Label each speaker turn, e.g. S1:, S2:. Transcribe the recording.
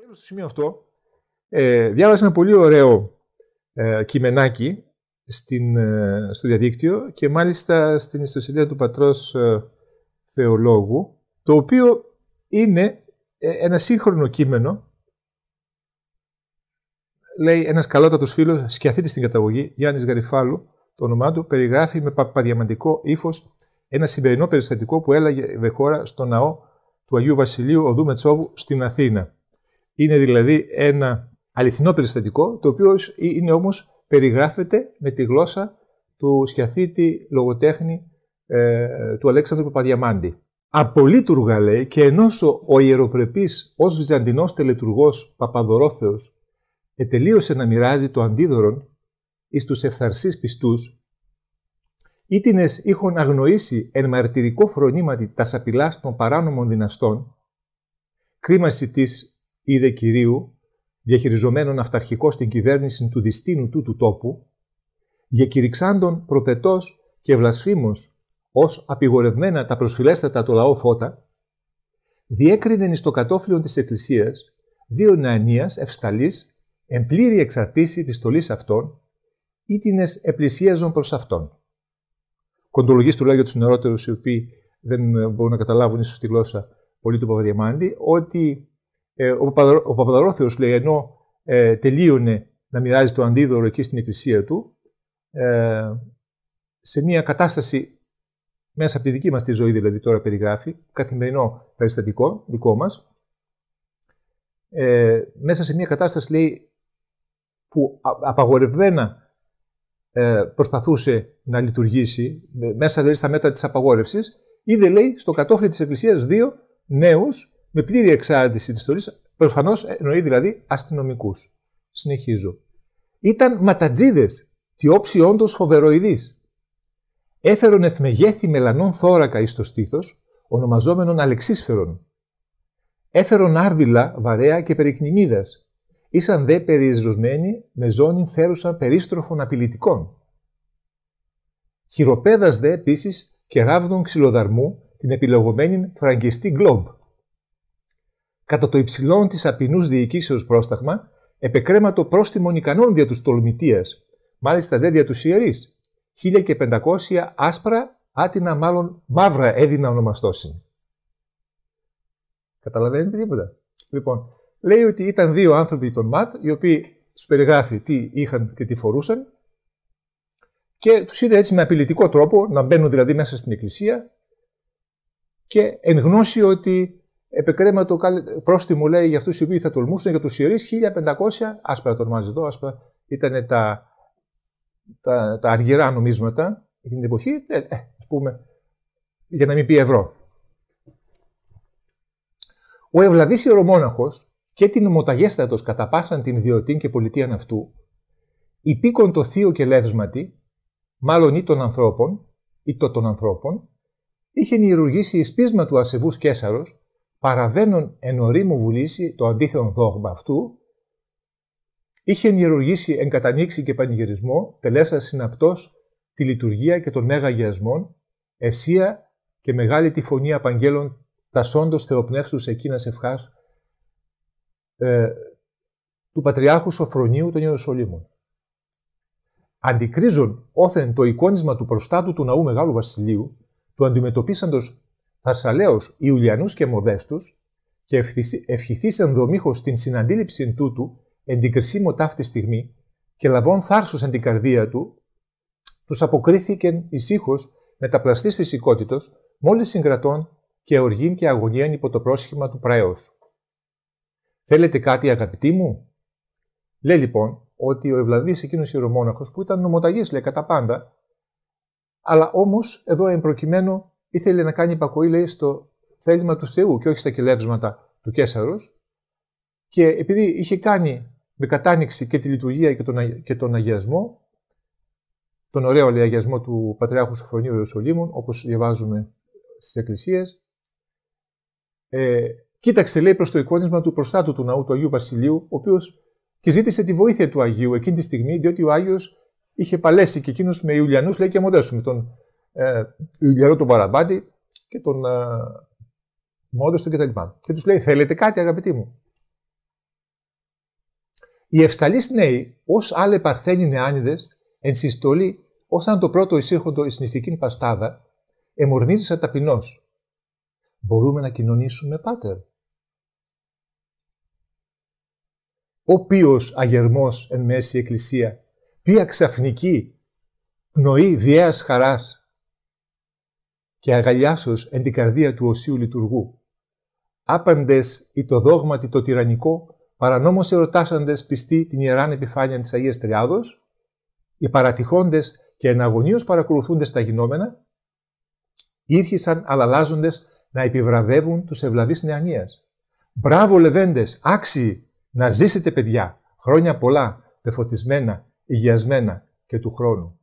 S1: Τέλο, στο σημείο αυτό, ε, διάβασα ένα πολύ ωραίο ε, κειμενάκι στην, ε, στο διαδίκτυο και μάλιστα στην ιστοσελίδα του πατρός ε, θεολόγου, το οποίο είναι ε, ένα σύγχρονο κείμενο λέει ένας καλότατος φίλος, σκιαθήτη στην καταγωγή, Γιάννης Γαριφάλου, το όνομά του, περιγράφει με παπαδιαμαντικό ύφος ένα σημερινό περιστατικό που έλαγε χώρα στο ναό του Αγίου Βασιλείου Οδού Μετσόβου στην Αθήνα. Είναι δηλαδή ένα αληθινό περιστατικό, το οποίο είναι όμως περιγράφεται με τη γλώσσα του σκιαθήτη λογοτέχνη ε, του Αλέξανδρου Παπαδιαμάντη. Απολύτουργα λέει και ενώ ο ιεροπρεπής ως βυζαντινός τελετουργός Παπαδορόθεος ετελείωσε να μοιράζει το αντίδωρον εις τους ευθαρσείς πιστούς, ήτινες είχον αγνοήσει εν μαρτυρικό φρονήματι τα σαπηλά των παράνομων δυναστών, κρίμαση της είδε κυρίου, διαχειριζομένων αυταρχικό στην κυβέρνηση του διστίνου τούτου τόπου, διακηρυξάντων προπετός και βλασφήμος ως απειγορευμένα τα προσφυλέστατα το λαό φώτα, διεκρινε εις το κατόφλιο της Εκκλησίας δύο νεανίας ευσταλής εν πλήρη εξαρτήση της στολής αυτών ή την επλησίαζον προς αυτόν. Κοντολογή του λέω για οι οποίοι δεν μπορούν να καταλάβουν ίσως τη γλώσσα πολύ του Παπαδιαμάντη, ότι ε, ο, Παπαδρό, λέει, ενώ ε, τελείωνε να μοιράζει το αντίδωρο εκεί στην εκκλησία του, ε, σε μια κατάσταση μέσα από τη δική μας τη ζωή δηλαδή τώρα περιγράφει, καθημερινό περιστατικό δικό μας, μέσα σε μια κατάσταση λέει που απαγορευμένα προσπαθούσε να λειτουργήσει, μέσα δηλαδή στα μέτρα της απαγόρευσης, είδε λέει στο κατόφλι της Εκκλησίας δύο νέους με πλήρη εξάρτηση της τολή, προφανώς εννοεί δηλαδή αστυνομικούς. Συνεχίζω. Ήταν ματατζίδες, τη όψη όντως φοβεροειδής. Έφερον εθμεγέθη μελανών θώρακα εις το στήθος, ονομαζόμενον αλεξίσφαιρον. Έφερον άρβιλα βαρέα και περικνημίδας, ήσαν δε περιεζωσμένοι με ζώνη φέρουσα περίστροφων απειλητικών. Χειροπέδας δε επίσης και ξυλοδαρμού την επιλογωμένη φραγκιστή γκλόμπ κατά το υψηλόν της απεινούς διοικήσεως πρόσταγμα, επεκρέματο πρόστιμον ικανών δια τους τολμητία, μάλιστα δε δια τους ιερείς. 1500 άσπρα, άτινα μάλλον μαύρα έδινα ονομαστώσιν. Καταλαβαίνετε τίποτα. Λοιπόν, λέει ότι ήταν δύο άνθρωποι των ΜΑΤ, οι οποίοι τους περιγράφει τι είχαν και τι φορούσαν, και τους είδε έτσι με απειλητικό τρόπο να μπαίνουν δηλαδή μέσα στην εκκλησία και εν γνώση ότι επεκρέμε το πρόστιμο, λέει, για αυτούς οι οποίοι θα τολμούσαν, για τους ιερείς 1500, άσπρα το ονομάζει εδώ, άσπρα ήταν τα, τα, τα αργυρά νομίσματα εκείνη την εποχή, ε, ε πούμε, για να μην πει ευρώ. Ο Ευλαβής Ιερομόναχος και την ομοταγέστατος κατά πάσαν την ιδιωτή και πολιτείαν αυτού, υπήκον το θείο και λεύσματι, μάλλον ή των ανθρώπων, ή το των ανθρώπων, είχε ιερουργήσει εις πείσμα του ασεβούς Κέσαρος, παραβαίνουν εν ορίμου βουλήσει το αντίθετο δόγμα αυτού, είχε ενιερουργήσει εν κατανοίξη και πανηγυρισμό, τελέσα συναπτός τη λειτουργία και τον μέγα εσία και μεγάλη τη φωνή απαγγέλων τασόντος θεοπνεύσους εκείνας ευχάς ε, του Πατριάρχου Σοφρονίου των Ιεροσολύμων. Αντικρίζουν όθεν το εικόνισμα του προστάτου του Ναού Μεγάλου Βασιλείου, του αντιμετωπίσαντος οι Ιουλιανούς και Μοδέστους και ευχηθείς ενδομήχως την συναντήληψη τούτου εν την κρισίμω στιγμή και λαβών θάρσους εν την καρδία του, τους με τα μεταπλαστής φυσικότητος, μόλις συγκρατών και οργήν και αγωνίαν υπό το πρόσχημα του πραέως. Θέλετε κάτι αγαπητοί μου? Λέει λοιπόν ότι ο Ευλαβής εκείνος ιερομόναχος που ήταν νομοταγής, λέει κατά πάντα, αλλά όμως εδώ εμπροκειμένο ήθελε να κάνει υπακοή, λέει, στο θέλημα του Θεού και όχι στα κελεύσματα του Κέσαρος. Και επειδή είχε κάνει με κατάνοιξη και τη λειτουργία και τον, και τον αγιασμό, τον ωραίο λέει, αγιασμό του Πατριάρχου Σοφρονίου Ιωσολίμων, όπως διαβάζουμε στις εκκλησίες, ε, κοίταξε λέει προς το εικόνισμα του προστάτου του ναού του Αγίου Βασιλείου, ο οποίος και ζήτησε τη βοήθεια του Αγίου εκείνη τη στιγμή, διότι ο Άγιος είχε παλέσει και εκείνος με Ιουλιανούς, λέει και μοντέσουμε. τον ε, τον Παραμπάντη και τον ε, Μόδεστο κτλ. Και, και τους λέει: Θέλετε κάτι, αγαπητοί μου. Οι ευσταλείς νέοι, ως άλλοι παρθένοι νεάνιδες εν συστολή, αν το πρώτο εισήρχοντο η συνηθική παστάδα, εμορνίζεσαι ταπεινός. Μπορούμε να κοινωνήσουμε, πάτερ. Ο ποιος αγερμός εν μέση εκκλησία, ποια ξαφνική πνοή βιαίας χαράς και αγαλιάσω εν την καρδία του Οσίου Λειτουργού. Άπαντες ή το δόγματι το τυρανικό, παρανόμως ερωτάσαντες πιστή την ιεράν επιφάνεια της Αγίας Τριάδος, οι παρατυχώντες και εναγωνίως παρακολουθούντες τα γινόμενα, ήρχισαν αλλαλάζοντες να επιβραβεύουν τους ευλαβείς νεανίας. Μπράβο λεβέντες, άξιοι, να ζήσετε παιδιά, χρόνια πολλά, πεφωτισμένα, υγειασμένα και του χρόνου.